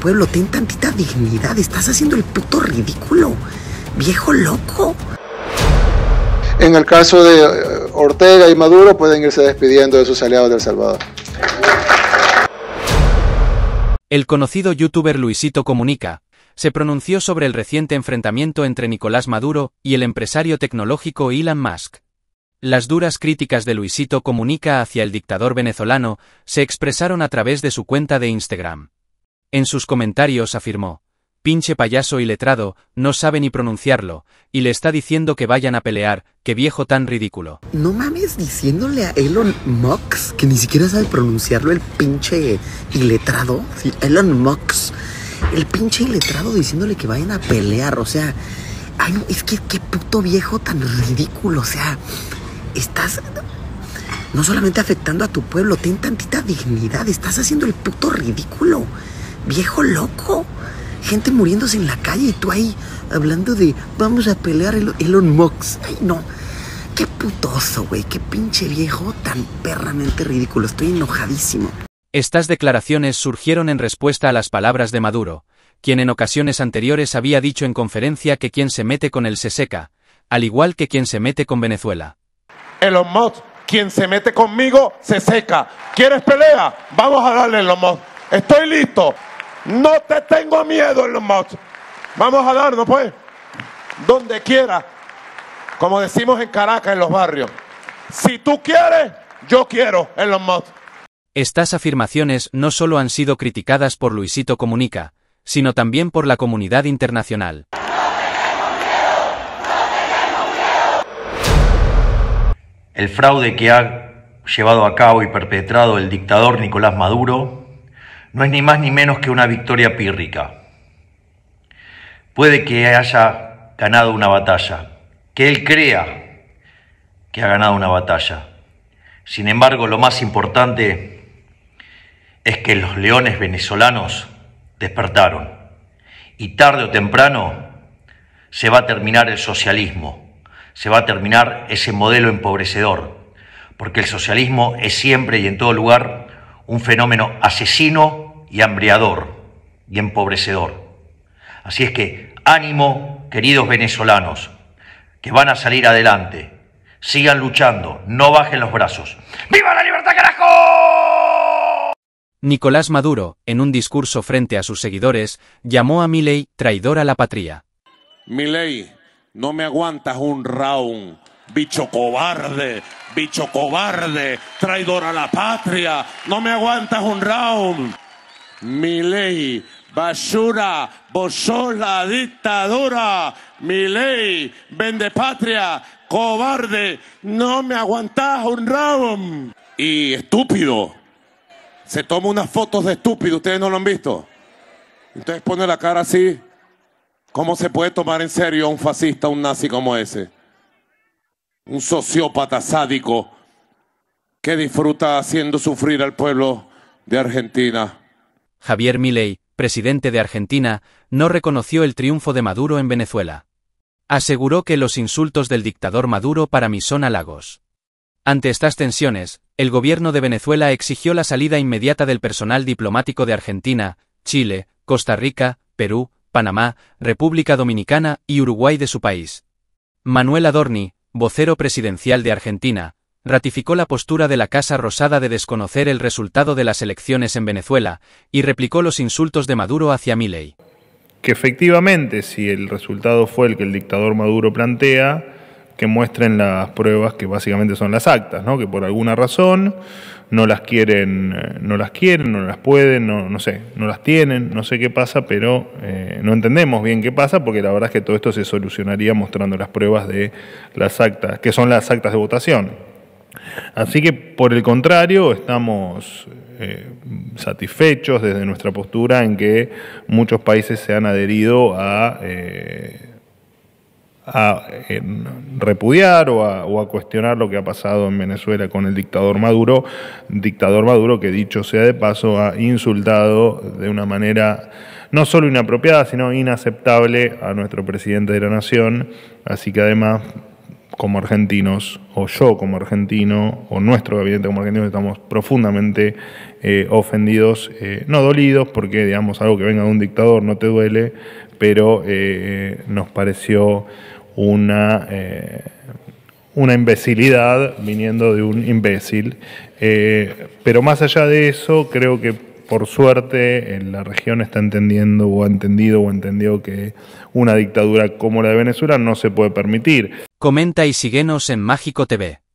Pueblo, ten tantita dignidad. Estás haciendo el puto ridículo. Viejo loco. En el caso de eh, Ortega y Maduro pueden irse despidiendo de sus aliados del Salvador. El conocido youtuber Luisito Comunica se pronunció sobre el reciente enfrentamiento entre Nicolás Maduro y el empresario tecnológico Elon Musk. Las duras críticas de Luisito Comunica hacia el dictador venezolano se expresaron a través de su cuenta de Instagram. En sus comentarios afirmó, pinche payaso y letrado, no sabe ni pronunciarlo, y le está diciendo que vayan a pelear, que viejo tan ridículo. No mames diciéndole a Elon Musk, que ni siquiera sabe pronunciarlo el pinche iletrado, Elon Mox, el pinche iletrado diciéndole que vayan a pelear, o sea, ay, es que qué puto viejo tan ridículo, o sea, estás no solamente afectando a tu pueblo, ten tantita dignidad, estás haciendo el puto ridículo viejo loco. Gente muriéndose en la calle y tú ahí hablando de vamos a pelear el Elon Musk. Ay, no. Qué putoso, güey. Qué pinche viejo tan perramente ridículo. Estoy enojadísimo. Estas declaraciones surgieron en respuesta a las palabras de Maduro, quien en ocasiones anteriores había dicho en conferencia que quien se mete con él se seca, al igual que quien se mete con Venezuela. Elon Musk, quien se mete conmigo se seca. ¿Quieres pelea? Vamos a darle Elon Musk. Estoy listo. No te tengo miedo, en los Mods. Vamos a darnos, pues. Donde quiera. Como decimos en Caracas, en los barrios. Si tú quieres, yo quiero, en los Mods. Estas afirmaciones no solo han sido criticadas por Luisito Comunica, sino también por la comunidad internacional. El fraude que ha llevado a cabo y perpetrado el dictador Nicolás Maduro no es ni más ni menos que una victoria pírrica. Puede que haya ganado una batalla, que él crea que ha ganado una batalla. Sin embargo, lo más importante es que los leones venezolanos despertaron y tarde o temprano se va a terminar el socialismo, se va a terminar ese modelo empobrecedor, porque el socialismo es siempre y en todo lugar un fenómeno asesino y hambriador y empobrecedor. Así es que ánimo, queridos venezolanos, que van a salir adelante. Sigan luchando, no bajen los brazos. ¡Viva la libertad, carajo! Nicolás Maduro, en un discurso frente a sus seguidores, llamó a Milei traidor a la patria. Milei, no me aguantas un round bicho cobarde, bicho cobarde, traidor a la patria, no me aguantas un round. ley, basura, vos sos la dictadura. ley vende patria, cobarde, no me aguantas un round. Y estúpido. Se toma unas fotos de estúpido, ustedes no lo han visto. Entonces pone la cara así. ¿Cómo se puede tomar en serio a un fascista, un nazi como ese? un sociópata sádico que disfruta haciendo sufrir al pueblo de Argentina. Javier Milei, presidente de Argentina, no reconoció el triunfo de Maduro en Venezuela. Aseguró que los insultos del dictador Maduro para mí son halagos. Ante estas tensiones, el gobierno de Venezuela exigió la salida inmediata del personal diplomático de Argentina, Chile, Costa Rica, Perú, Panamá, República Dominicana y Uruguay de su país. Manuel Adorni, vocero presidencial de Argentina, ratificó la postura de la Casa Rosada de desconocer el resultado de las elecciones en Venezuela y replicó los insultos de Maduro hacia Milei. Que efectivamente, si el resultado fue el que el dictador Maduro plantea, que muestren las pruebas que básicamente son las actas, ¿no? que por alguna razón no las quieren, eh, no las quieren, no las pueden, no, sé, no las tienen, no sé qué pasa, pero eh, no entendemos bien qué pasa, porque la verdad es que todo esto se solucionaría mostrando las pruebas de las actas, que son las actas de votación. Así que por el contrario, estamos eh, satisfechos desde nuestra postura en que muchos países se han adherido a a repudiar o a, cuestionar lo que ha pasado en Venezuela con el dictador Maduro, dictador Maduro que dicho sea de paso ha insultado de una manera no solo inapropiada, sino inaceptable a nuestro presidente de la nación, así que además como argentinos, o yo como argentino, o nuestro gabinete como argentino, estamos profundamente eh, ofendidos, eh, no dolidos, porque digamos algo que venga de un dictador no te duele, pero eh, nos pareció una, eh, una imbecilidad viniendo de un imbécil. Eh, pero más allá de eso, creo que por suerte en la región está entendiendo o ha entendido o entendió que una dictadura como la de Venezuela no se puede permitir. Comenta y síguenos en Mágico TV.